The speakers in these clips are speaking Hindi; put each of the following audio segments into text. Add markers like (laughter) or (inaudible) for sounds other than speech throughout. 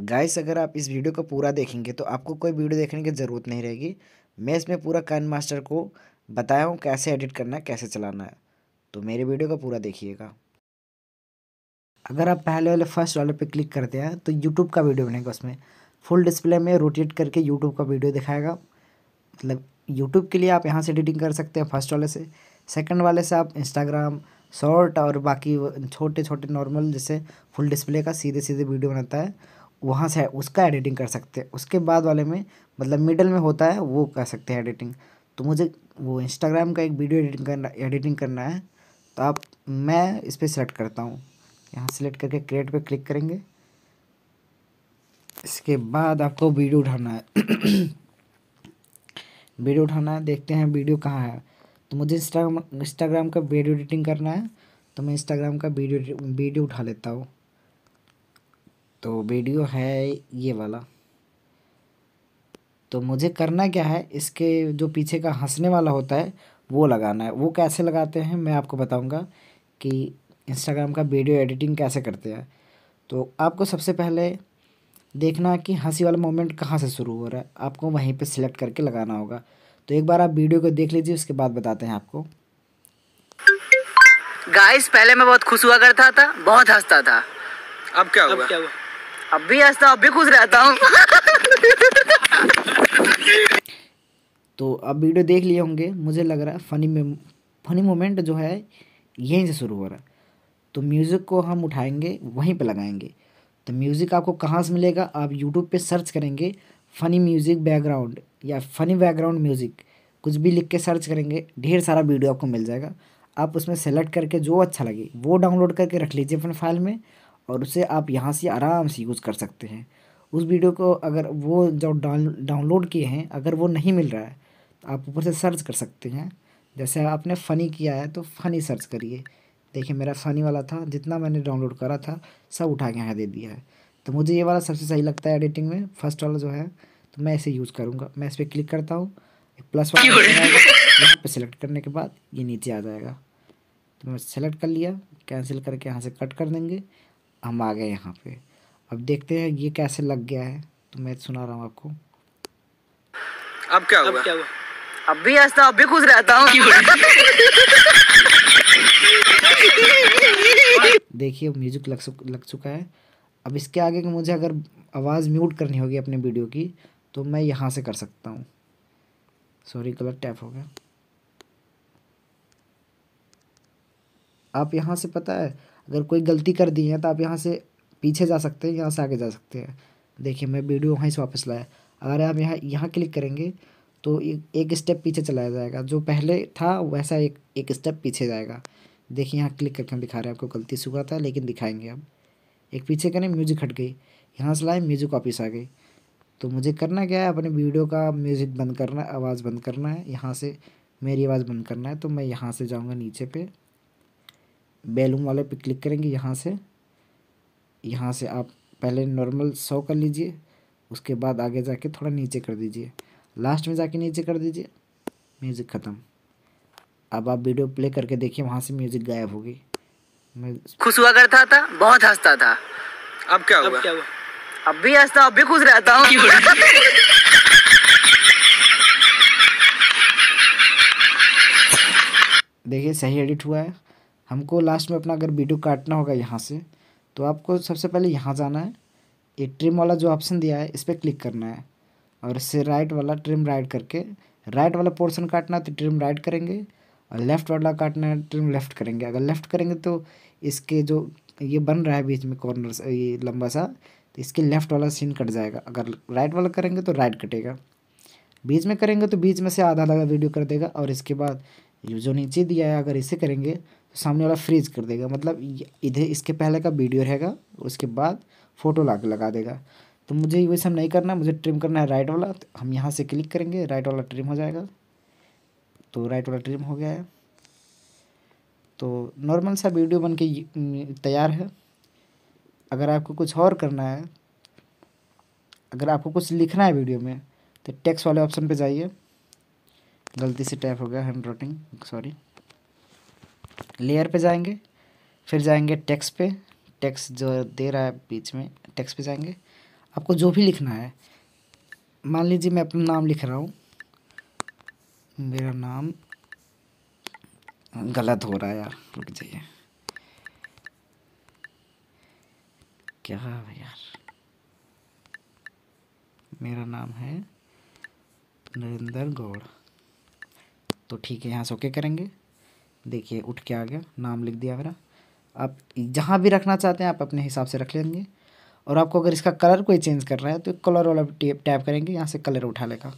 गाइस अगर आप इस वीडियो को पूरा देखेंगे तो आपको कोई वीडियो देखने की ज़रूरत नहीं रहेगी मैं इसमें पूरा कैन मास्टर को बताया हूँ कैसे एडिट करना है कैसे चलाना है तो मेरे वीडियो को पूरा देखिएगा अगर आप पहले वाले फर्स्ट वाले पे क्लिक करते हैं तो यूट्यूब का वीडियो बनेगा उसमें फुल डिस्प्ले में रोटेट करके यूट्यूब का वीडियो दिखाएगा मतलब यूट्यूब के लिए आप यहाँ से एडिटिंग कर सकते हैं फर्स्ट वाले से सेकेंड वाले से आप इंस्टाग्राम शॉर्ट और बाकी छोटे छोटे नॉर्मल जैसे फुल डिस्प्ले का सीधे सीधे वीडियो बनाता है वहाँ से उसका एडिटिंग कर सकते हैं उसके बाद वाले में मतलब मिडल में होता है वो कर सकते हैं एडिटिंग तो मुझे वो इंस्टाग्राम का एक वीडियो एडिटिंग करना एडिटिंग करना है तो आप मैं इस पर सेलेक्ट करता हूँ यहाँ सेलेक्ट करके क्रिएट पे क्लिक करेंगे इसके बाद आपको वीडियो उठाना है वीडियो (clears throat) उठाना है देखते हैं वीडियो कहाँ है तो मुझे इंस्टाग्राम इंस्टाग्राम का वीडियो एडिटिंग करना है तो मैं इंस्टाग्राम का वीडियो वीडियो उठा लेता हूँ तो वीडियो है ये वाला तो मुझे करना क्या है इसके जो पीछे का हंसने वाला होता है वो लगाना है वो कैसे लगाते हैं मैं आपको बताऊंगा कि इंस्टाग्राम का वीडियो एडिटिंग कैसे करते हैं तो आपको सबसे पहले देखना कि हंसी वाला मोमेंट कहाँ से शुरू हो रहा है आपको वहीं पे सिलेक्ट करके लगाना होगा तो एक बार आप वीडियो को देख लीजिए उसके बाद बताते हैं आपको गाइस पहले मैं बहुत खुश हुआ करता था बहुत हंसता था अब क्या हुआ, क्या हुआ? अब भी हंसता अब भी खुश रहता हूँ तो अब वीडियो देख लिए होंगे मुझे लग रहा है फनी में फनी मोमेंट जो है यहीं से शुरू हो रहा है तो म्यूज़िक को हम उठाएंगे वहीं पे लगाएंगे तो म्यूज़िक आपको कहाँ से मिलेगा आप यूट्यूब पे सर्च करेंगे फ़नी म्यूज़िक बैकग्राउंड या फ़नी बैकग्राउंड म्यूज़िक कुछ भी लिख के सर्च करेंगे ढेर सारा वीडियो आपको मिल जाएगा आप उसमें सेलेक्ट करके जो अच्छा लगे वो डाउनलोड करके रख लीजिए अपने फाइल में और उसे आप यहाँ से आराम से यूज़ कर सकते हैं उस वीडियो को अगर वो जो डाउन डाउनलोड किए हैं अगर वो नहीं मिल रहा है तो आप ऊपर से सर्च कर सकते हैं जैसे आपने फ़नी किया है तो फ़नी सर्च करिए देखिए मेरा फ़नी वाला था जितना मैंने डाउनलोड करा था सब उठा के यहाँ दे दिया है तो मुझे ये वाला सबसे सही लगता है एडिटिंग में फर्स्ट वाला जो है तो मैं इसे यूज़ करूँगा मैं इस पर क्लिक करता हूँ प्लस वाला यहाँ पर सेलेक्ट करने के बाद ये नीचे आ जाएगा तो मैं सेलेक्ट कर लिया कैंसिल करके यहाँ से कट कर देंगे हम आ गए यहाँ पे अब देखते हैं ये कैसे लग गया है तो मैं सुना रहा हूँ आपको अब क्या हुआ? अब क्या हुआ अब भी ऐसा अब भी खुश रहता हूँ देखिए म्यूजिक लग चुक लग चुका है अब इसके आगे कि मुझे अगर आवाज़ म्यूट करनी होगी अपने वीडियो की तो मैं यहाँ से कर सकता हूँ सॉरी कलर टैप हो गया आप यहाँ से पता है अगर कोई गलती कर दी है तो आप यहाँ से पीछे जा सकते हैं यहाँ से आगे जा सकते हैं देखिए मैं वीडियो वहीं से वापस लाया अगर आप यहाँ यहाँ क्लिक करेंगे तो एक स्टेप पीछे चलाया जाएगा जो पहले था वैसा एक एक स्टेप पीछे जाएगा देखिए यहाँ क्लिक करके हम दिखा रहे हैं आपको गलती से हुआ था लेकिन दिखाएंगे हम एक पीछे करें म्यूजिक हट गई यहाँ से लाए म्यूजिक वापस आ गई तो मुझे करना क्या है अपने वीडियो का म्यूज़िक बंद करना है आवाज़ बंद करना है यहाँ से मेरी आवाज़ बंद करना है तो मैं यहाँ से जाऊँगा नीचे पे बैलूम वाले पे क्लिक करेंगे यहाँ से यहाँ से आप पहले नॉर्मल सौ कर लीजिए उसके बाद आगे जाके थोड़ा नीचे कर दीजिए लास्ट में जाके नीचे कर दीजिए म्यूज़िक ख़त्म अब आप वीडियो प्ले करके देखिए वहाँ से म्यूज़िक गायब हो गई मैं खुश हुआ करता था बहुत हंसता था अब क्या अब, क्या हुआ? अब भी हंसता अब भी खुश रहता हूँ देखिए सही एडिट हुआ है हमको लास्ट में अपना अगर वीडियो काटना होगा यहाँ से तो आपको सबसे पहले यहाँ जाना है ये ट्रिम वाला जो ऑप्शन दिया है इस पर क्लिक करना है और इससे राइट वाला ट्रिम राइट करके राइट वाला पोर्शन काटना है तो ट्रिम राइट करेंगे और लेफ़्ट वाला काटना है ट्रिम लेफ़्ट करेंगे अगर लेफ़्ट करेंगे तो इसके जो ये बन रहा है बीच में कॉर्नर ये लंबा सा तो इसके लेफ़्ट वाला सीन कट जाएगा अगर राइट वाला करेंगे तो राइट कटेगा बीच में करेंगे तो बीच में से आधा आधा वीडियो कर देगा और इसके बाद जो नीचे दिया है अगर इसे करेंगे सामने वाला फ्रीज कर देगा मतलब इधर इसके पहले का वीडियो रहेगा उसके बाद फ़ोटो ला लगा देगा तो मुझे ये सब नहीं करना मुझे ट्रिम करना है राइट वाला तो हम यहाँ से क्लिक करेंगे राइट वाला ट्रिम हो जाएगा तो राइट वाला ट्रिम हो गया है तो नॉर्मल सा वीडियो बन के तैयार है अगर आपको कुछ और करना है अगर आपको कुछ लिखना है वीडियो में तो टेक्स्ट वाले ऑप्शन पे जाइए गलती से टैप हो गया हैंड राइटिंग सॉरी लेयर पे जाएंगे फिर जाएंगे टेक्स पे टेक्स जो दे रहा है बीच में टेक्स पे जाएंगे आपको जो भी लिखना है मान लीजिए मैं अपना नाम लिख रहा हूँ मेरा नाम गलत हो रहा है यार रुक जाइए क्या है यार मेरा नाम है नरेंद्र गौड़ तो ठीक है यहाँ से ओके करेंगे देखिए उठ के आ गया नाम लिख दिया मेरा आप जहाँ भी रखना चाहते हैं आप अपने हिसाब से रख लेंगे और आपको अगर इसका कलर कोई चेंज कर रहा है तो कलर वाला टेप टैप करेंगे यहाँ से कलर उठा लेगा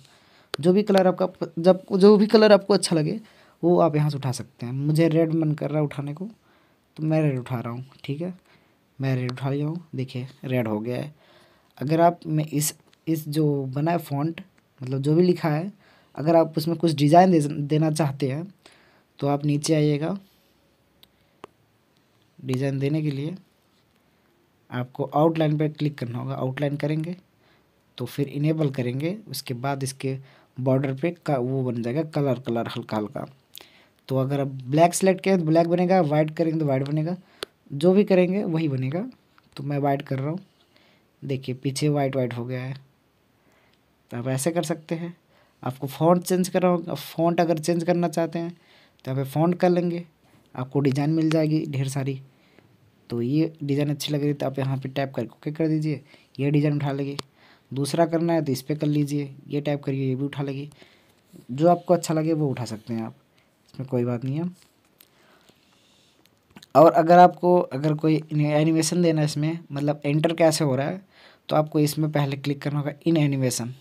जो भी कलर आपका जब जो भी कलर आपको अच्छा लगे वो आप यहाँ से उठा सकते हैं मुझे रेड मन कर रहा है उठाने को तो मैं रेड उठा रहा हूँ ठीक है मैं रेड उठा लिया हूँ देखिए रेड हो गया है अगर आप मैं इस इस जो बना है फॉन्ट मतलब जो भी लिखा है अगर आप उसमें कुछ डिज़ाइन दे, देना चाहते हैं तो आप नीचे आइएगा डिज़ाइन देने के लिए आपको आउटलाइन पर क्लिक करना होगा आउटलाइन करेंगे तो फिर इनेबल करेंगे उसके बाद इसके बॉर्डर पे का वो बन जाएगा कलर कलर हल्का हल्का तो अगर आप ब्लैक सेलेक्ट करें तो ब्लैक बनेगा वाइट करेंगे तो वाइट बनेगा जो भी करेंगे वही बनेगा तो मैं वाइट कर रहा हूँ देखिए पीछे वाइट वाइट हो गया है तो आप ऐसे कर सकते हैं आपको फ़ॉन्ट चेंज करना होगा फ़ॉन्ट अगर चेंज करना चाहते हैं तो यहाँ पे फ़ॉन्ट कर लेंगे आपको डिज़ाइन मिल जाएगी ढेर सारी तो ये डिज़ाइन अच्छी लग रही तो आप यहाँ पे टैप करके ओके कर दीजिए ये डिज़ाइन उठा लेगी दूसरा करना है तो इस पर कर लीजिए ये टाइप करिए ये भी उठा लेगी जो आपको अच्छा लगे वो उठा सकते हैं आप इसमें कोई बात नहीं है और अगर आपको अगर कोई एनिमेशन देना है इसमें मतलब एंटर कैसे हो रहा है तो आपको इसमें पहले क्लिक करना होगा इन एनिमेशन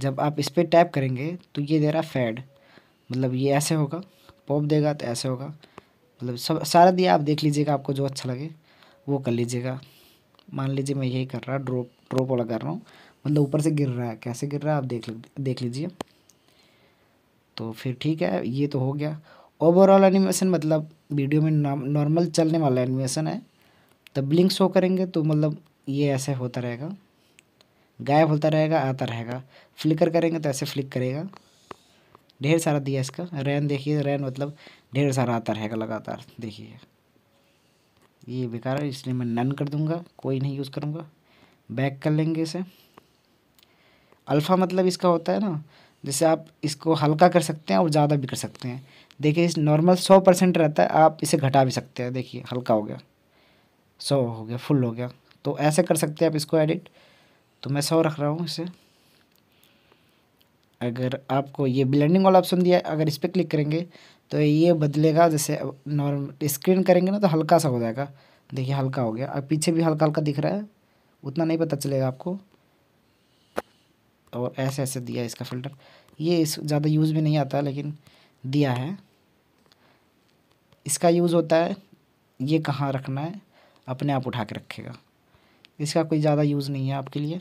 जब आप इस पर टैप करेंगे तो ये दे रहा फैड मतलब ये ऐसे होगा पॉप देगा तो ऐसे होगा मतलब सब सारा दिया आप देख लीजिएगा आपको जो अच्छा लगे वो कर लीजिएगा मान लीजिए मैं यही कर रहा ड्रॉप ड्रॉप वाला कर रहा हूँ मतलब ऊपर से गिर रहा है कैसे गिर रहा है आप देख देख लीजिए तो फिर ठीक है ये तो हो गया ओवरऑल एनिमेशन मतलब वीडियो में नॉर्मल चलने वाला एनिमेशन है तो ब्लिंक शो करेंगे तो मतलब ये ऐसे होता रहेगा गायब होता रहेगा आता रहेगा फ्लिकर करेंगे तो ऐसे फ्लिक करेगा ढेर सारा दिया इसका रैन देखिए रैन मतलब ढेर सारा आता रहेगा लगातार देखिए ये बेकार है इसलिए मैं नन कर दूंगा कोई नहीं यूज़ करूँगा बैक कर लेंगे इसे अल्फ़ा मतलब इसका होता है ना जैसे आप इसको हल्का कर सकते हैं और ज़्यादा भी कर सकते हैं देखिए इस नॉर्मल सौ परसेंट रहता है आप इसे घटा भी सकते हैं देखिए हल्का हो गया सौ हो गया फुल हो गया तो ऐसे कर सकते हैं आप इसको एडिट तो मैं सौ रख रहा हूँ इसे अगर आपको ये ब्लेंडिंग वाला ऑप्शन दिया है अगर इस पर क्लिक करेंगे तो ये बदलेगा जैसे नॉर्मल स्क्रीन करेंगे ना तो हल्का सा हो जाएगा देखिए हल्का हो गया अब पीछे भी हल्का हल्का दिख रहा है उतना नहीं पता चलेगा आपको और ऐसे ऐसे दिया है इसका फिल्टर ये इस ज़्यादा यूज़ भी नहीं आता लेकिन दिया है इसका यूज़ होता है ये कहाँ रखना है अपने आप उठा के रखेगा इसका कोई ज़्यादा यूज़ नहीं है आपके लिए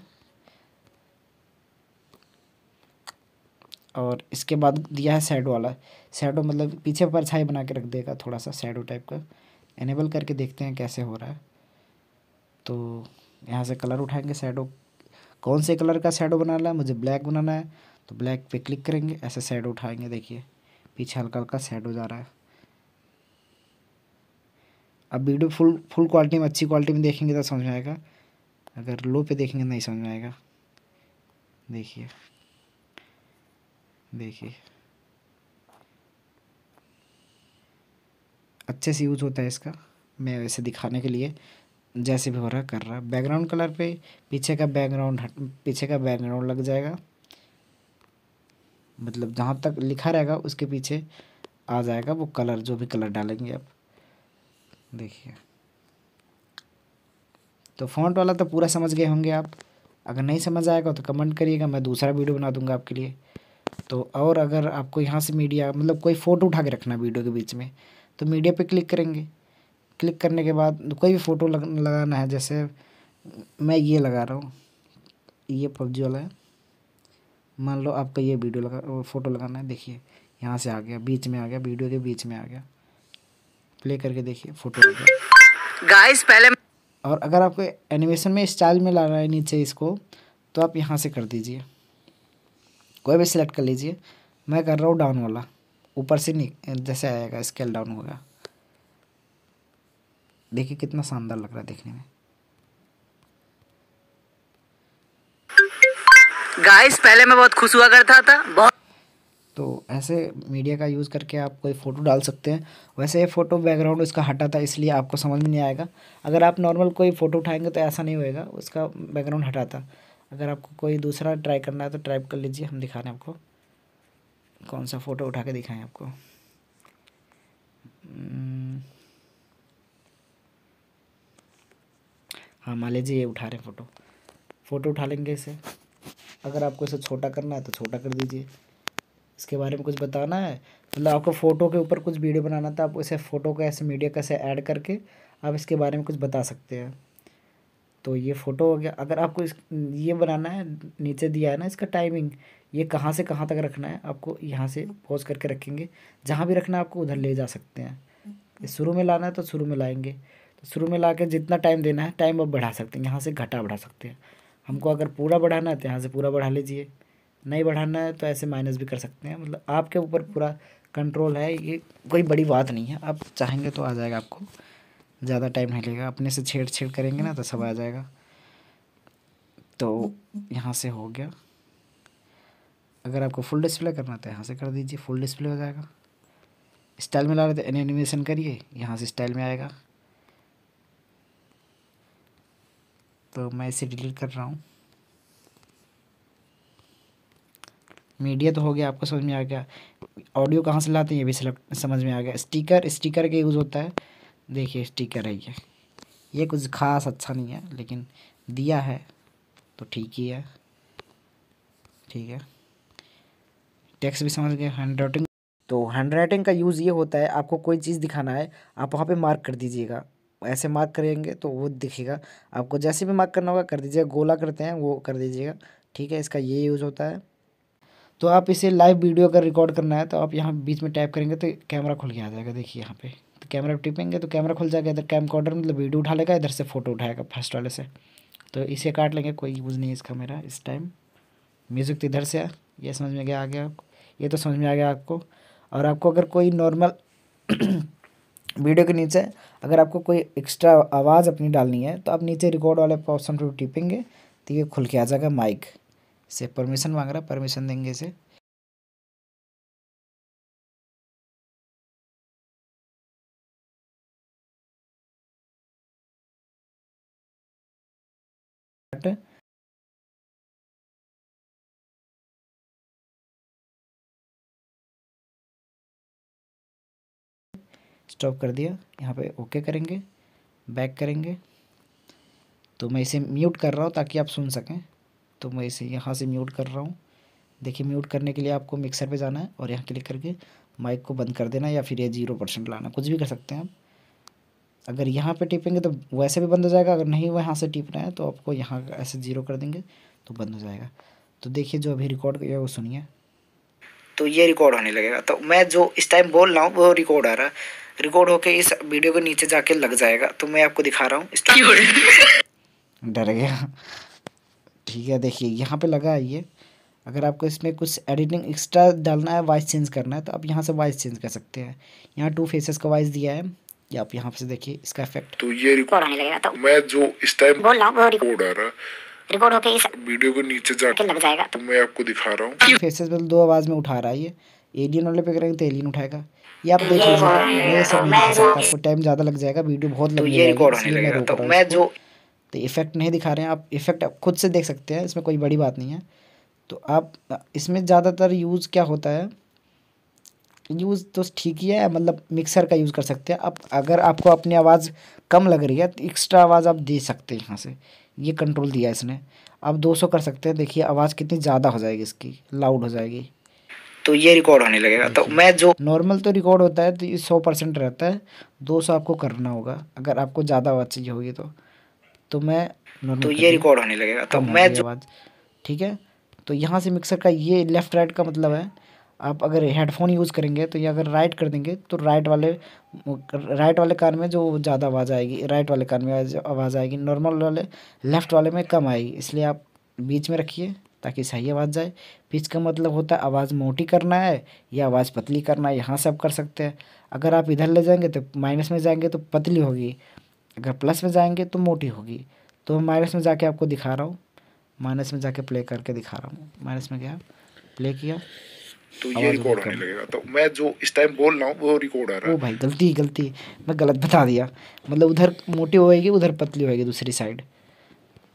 और इसके बाद दिया है सैडो वाला सैडो मतलब पीछे परछाई बना के रख देगा थोड़ा सा सैडो टाइप का एनेबल करके देखते हैं कैसे हो रहा है तो यहाँ से कलर उठाएंगे सैडो कौन से कलर का सैडो बनाना है मुझे ब्लैक बनाना है तो ब्लैक पे क्लिक करेंगे ऐसे सैडो उठाएंगे देखिए पीछे हल्का हल्का सैडो जा रहा है अब वीडियो फुल फुल क्वालिटी में अच्छी क्वालिटी में देखेंगे तो समझ में आएगा अगर लो पे देखेंगे तो नहीं समझ में आएगा देखिए देखिए अच्छे से यूज़ होता है इसका मैं वैसे दिखाने के लिए जैसे भी हो रहा कर रहा बैकग्राउंड कलर पे पीछे का बैकग्राउंड पीछे का बैकग्राउंड लग जाएगा मतलब जहाँ तक लिखा रहेगा उसके पीछे आ जाएगा वो कलर जो भी कलर डालेंगे आप देखिए तो फॉन्ट वाला तो पूरा समझ गए होंगे आप अगर नहीं समझ आएगा तो कमेंट करिएगा मैं दूसरा वीडियो बना दूंगा आपके लिए तो और अगर आपको यहाँ से मीडिया मतलब कोई फ़ोटो उठा के रखना है वीडियो के बीच में तो मीडिया पे क्लिक करेंगे क्लिक करने के बाद कोई भी फ़ोटो लग, लगाना है जैसे मैं ये लगा रहा हूँ ये पबजी वाला है मान लो आपका ये वीडियो लगा फ़ोटो लगाना है देखिए यहाँ से आ गया बीच में आ गया वीडियो के बीच में आ गया प्ले करके देखिए फ़ोटो गाइस पहले और अगर आपको एनिमेशन में स्टाइल में लाना है नीचे इसको तो आप यहाँ से कर दीजिए कोई भी सिलेक्ट कर लीजिए मैं कर रहा हूँ डाउन वाला ऊपर से नहीं जैसे आएगा स्केल डाउन होगा देखिए कितना शानदार लग रहा है देखने में गाइस पहले मैं बहुत खुश हुआ करता था बहुत तो ऐसे मीडिया का यूज़ करके आप कोई फ़ोटो डाल सकते हैं वैसे ये फ़ोटो बैकग्राउंड उसका हटा था इसलिए आपको समझ में नहीं आएगा अगर आप नॉर्मल कोई फ़ोटो उठाएंगे तो ऐसा नहीं होएगा उसका बैकग्राउंड हटा था अगर आपको कोई दूसरा ट्राई करना है तो ट्राई कर लीजिए हम दिखा रहे हैं आपको कौन सा फ़ोटो उठा के दिखाएं आपको हम्म। हाँ मान लीजिए ये उठा रहे हैं फ़ोटो फ़ोटो उठा लेंगे इसे अगर आपको इसे छोटा करना है तो छोटा कर दीजिए इसके बारे में कुछ बताना है मतलब आपको फ़ोटो के ऊपर कुछ वीडियो बनाना था आप इसे फ़ोटो का ऐसे मीडिया कैसे ऐड करके आप इसके बारे में कुछ बता सकते हैं तो ये फ़ोटो हो गया अगर आपको इस ये बनाना है नीचे दिया है ना इसका टाइमिंग ये कहाँ से कहाँ तक रखना है आपको यहाँ से पॉज करके रखेंगे जहाँ भी रखना है आपको उधर ले जा सकते हैं शुरू में लाना है तो शुरू में लाएंगे तो शुरू में ला के जितना टाइम देना है टाइम आप बढ़ा सकते हैं यहाँ से घटा बढ़ा सकते हैं हमको अगर पूरा बढ़ाना है तो यहाँ से पूरा बढ़ा लीजिए नहीं बढ़ाना है तो ऐसे माइनस भी कर सकते हैं मतलब आपके ऊपर पूरा कंट्रोल है ये कोई बड़ी बात नहीं है आप चाहेंगे तो आ जाएगा आपको ज़्यादा टाइम नहीं लेगा अपने से छेड़ छेड़ करेंगे ना तो सब आ जाएगा तो यहाँ से हो गया अगर आपको फुल डिस्प्ले करना तो यहाँ से कर दीजिए फुल डिस्प्ले हो जाएगा स्टाइल में ला रहे एन एनिमेशन करिए यहाँ से स्टाइल में आएगा तो मैं इसे डिलीट कर रहा हूँ मीडिया तो हो गया आपको समझ में आ गया ऑडियो कहाँ से लाते हैं ये भी समझ में आ गया स्टिकर स्टिकर के यूज़ होता है देखिए स्टिकर है ये ये कुछ खास अच्छा नहीं है लेकिन दिया है तो ठीक ही है ठीक है टेक्स्ट भी समझ गए हैंड राइटिंग तो हैंड राइटिंग का यूज़ ये होता है आपको कोई चीज़ दिखाना है आप वहाँ पे मार्क कर दीजिएगा ऐसे मार्क करेंगे तो वो दिखेगा आपको जैसे भी मार्क करना होगा कर दीजिएगा गोला करते हैं वो कर दीजिएगा ठीक है इसका ये यूज़ होता है तो आप इसे लाइव वीडियो अगर रिकॉर्ड करना है तो आप यहाँ बीच में टाइप करेंगे तो कैमरा खुल के आ जाएगा देखिए यहाँ पर तो कैमरा टिपेंगे तो कैमरा खुल जाएगा इधर कैम कॉर्डर मतलब वीडियो उठा लेगा इधर से फ़ोटो उठाएगा फर्स्ट वाले से तो इसे काट लेंगे कोई यूज़ नहीं इसका मेरा इस टाइम म्यूज़िक तो इधर से है ये समझ में गया आ गया आपको ये तो समझ में आ गया आपको और आपको अगर कोई नॉर्मल वीडियो (clears throat) के नीचे अगर आपको कोई एक्स्ट्रा आवाज़ अपनी डालनी है तो आप नीचे रिकॉर्ड वाले ऑप्शन पर टिपेंगे तो ये खुल के आ जाएगा माइक से परमिशन मांग रहा है परमिशन देंगे इसे स्टॉप कर दिया यहाँ पे ओके करेंगे बैक करेंगे तो मैं इसे म्यूट कर रहा हूँ ताकि आप सुन सकें तो मैं इसे यहाँ से म्यूट कर रहा हूँ देखिए म्यूट करने के लिए आपको मिक्सर पे जाना है और यहाँ क्लिक करके माइक को बंद कर देना या फिर ये जीरो परसेंट लाना कुछ भी कर सकते हैं आप अगर यहाँ पे टिपेंगे तो वैसे भी बंद हो जाएगा अगर नहीं वहाँ से टिपना है तो आपको यहाँ ऐसे जीरो कर देंगे तो बंद हो जाएगा तो देखिए जो अभी रिकॉर्ड किया वो सुनिए तो ये रिकॉर्ड होने लगेगा तो मैं जो इस टाइम बोल रहा हूँ वो रिकॉर्ड आ रहा है रिकॉर्ड होके इस वीडियो के नीचे जाके लग जाएगा तो मैं आपको दिखा रहा हूँ डर गया ठीक है देखिए यहाँ पे लगा है ये अगर आपको इसमें कुछ एडिटिंग एक्स्ट्रा डालना है वॉइस चेंज करना है तो आप यहाँ से वॉइस चेंज कर सकते हैं यहाँ टू फेसेस का वॉइस दिया है या आप यहाँ से देखिए इसका इफेक्ट तो ये रिकॉर्ड होने लगेगा तो मैं जो इस टाइम बोल रहा हूँ रिकॉर्ड आ रहा है रिकॉर्ड होके इस वीडियो के नीचे जाके लग जाएगा तो मैं आपको दिखा रहा हूँ फेसेस बिल दो आवाज़ में उठा रहा है ये एलियन वाले पे करेंगे तो एलियन उठाएगा ये आप देख लीजिए हाँ। ये सब नहीं कर सकता आपको टाइम ज़्यादा लग जाएगा वीडियो बहुत लंबी जाएगी तो तो इफेक्ट तो नहीं दिखा रहे हैं आप इफेक्ट आप खुद से देख सकते हैं इसमें कोई बड़ी बात नहीं है तो आप इसमें ज़्यादातर यूज़ क्या होता है यूज़ तो ठीक ही है मतलब मिक्सर का यूज़ कर सकते हैं आप अगर आपको अपनी आवाज़ कम लग रही है तो एक्स्ट्रा आवाज़ आप दे सकते हैं यहाँ से ये कंट्रोल दिया इसने आप 200 कर सकते हैं देखिए आवाज़ कितनी ज़्यादा हो जाएगी इसकी लाउड हो जाएगी तो ये रिकॉर्ड होने लगेगा तो मैं जो नॉर्मल तो रिकॉर्ड होता है तो ये सौ परसेंट रहता है दो सौ आपको करना होगा अगर आपको ज़्यादा आवाज़ चाहिए होगी तो तो मैं तो ये रिकॉर्ड होने लगेगा तो, तो मैं जो आवाज़ ठीक है तो यहाँ से मिक्सर का ये लेफ़्ट राइट का मतलब है आप अगर हेडफोन यूज़ करेंगे तो ये अगर राइट कर देंगे तो राइट वाले राइट वाले कान में जो ज़्यादा आवाज़ आएगी राइट वाले कान में आवाज़ आएगी नॉर्मल वाले लेफ़्ट वाले में कम आएगी इसलिए आप बीच में रखिए ताकि सही आवाज़ जाए पिच का मतलब होता है आवाज़ मोटी करना है या आवाज़ पतली करना है यहाँ से आप कर सकते हैं अगर आप इधर ले जाएंगे तो माइनस में जाएंगे तो पतली होगी अगर प्लस में जाएंगे तो मोटी होगी तो माइनस में जाके आपको दिखा रहा हूँ माइनस में जाके प्ले करके दिखा रहा हूँ माइनस में गया प्ले किया तो ये रिकॉर्ड होने लगेगा तो मैं जो इस टाइम बोल रहा हूँ वो रिकॉर्ड आ रहा है ओ भाई गलती गलती मैं गलत बता दिया मतलब उधर मोटी होएगी उधर पतली होएगी दूसरी साइड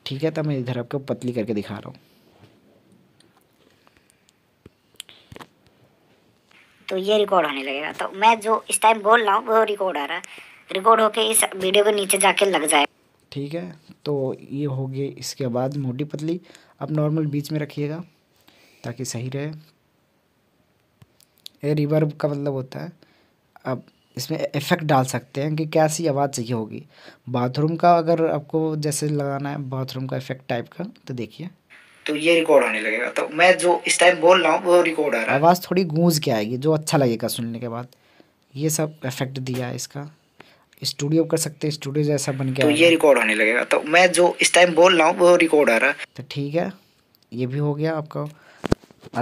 ठीक है तो मैं इधर आपको पतली करके दिखा रहा हूँ तो ये रिकॉर्ड होने लगेगा तो मैं जो इस टाइम बोल रहा हूँ वो रिकॉर्ड आ रहा है रिकॉर्ड होके इस वीडियो के नीचे जाके लग जाए ठीक है तो ये हो गए इसके बाद मोटी पतली अब नॉर्मल बीच में रखिएगा ताकि सही रहे ये रिवर्ब का मतलब होता है अब इसमें इफ़ेक्ट डाल सकते हैं कि कैसी आवाज़ चाहिए होगी बाथरूम का अगर आपको जैसे लगाना है बाथरूम का इफ़ेक्ट टाइप का तो देखिए तो ये रिकॉर्ड होने लगेगा तो मैं जो इस टाइम बोल रहा हूँ वो रिकॉर्ड आ रहा है आवाज़ थोड़ी गूंज के आएगी जो अच्छा लगेगा सुनने के बाद ये सब इफेक्ट दिया है इसका स्टूडियो कर सकते हैं स्टूडियो जैसा बन गया तो ये रिकॉर्ड होने लगेगा तो मैं जो इस टाइम बोल रहा हूँ वो रिकॉर्ड आ रहा है तो ठीक है ये भी हो गया आपका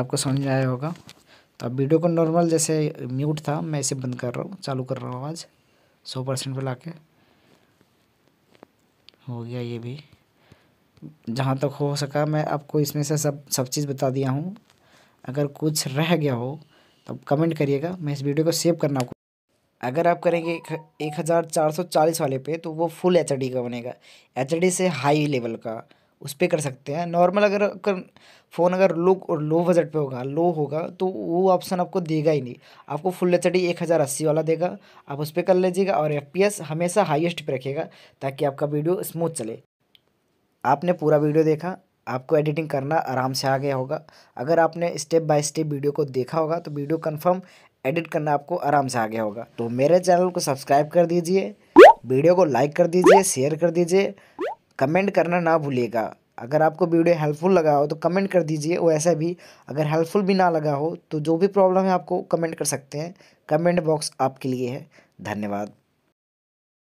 आपको समझ आया होगा तो अब वीडियो को नॉर्मल जैसे म्यूट था मैं इसे बंद कर रहा हूँ चालू कर रहा हूँ आवाज़ सौ परसेंट पर ला हो गया ये भी जहाँ तक हो सका मैं आपको इसमें से सब सब चीज़ बता दिया हूँ अगर कुछ रह गया हो तो कमेंट करिएगा मैं इस वीडियो को सेव करना आपको अगर आप करेंगे एक हज़ार चार सौ चालीस वाले पे तो वो फुल एच का बनेगा एच से हाई लेवल का उस पर कर सकते हैं नॉर्मल अगर कर, फ़ोन अगर लो और लो बजट पे होगा लो होगा तो वो ऑप्शन आपको देगा ही नहीं आपको फुल एच डी एक हज़ार अस्सी वाला देगा आप उस पर कर लीजिएगा और एफ हमेशा हाईएस्ट पे रखेगा ताकि आपका वीडियो स्मूथ चले आपने पूरा वीडियो देखा आपको एडिटिंग करना आराम से आ गया होगा अगर आपने स्टेप बाय स्टेप वीडियो को देखा होगा तो वीडियो कंफर्म एडिट करना आपको आराम से आ गया होगा तो मेरे चैनल को सब्सक्राइब कर दीजिए वीडियो को लाइक कर दीजिए शेयर कर दीजिए कमेंट करना ना भूलिएगा अगर आपको वीडियो हेल्पफुल लगा हो तो कमेंट कर दीजिए वो ऐसा भी अगर हेल्पफुल भी ना लगा हो तो जो भी प्रॉब्लम है आपको कमेंट कर सकते हैं कमेंट बॉक्स आपके लिए है धन्यवाद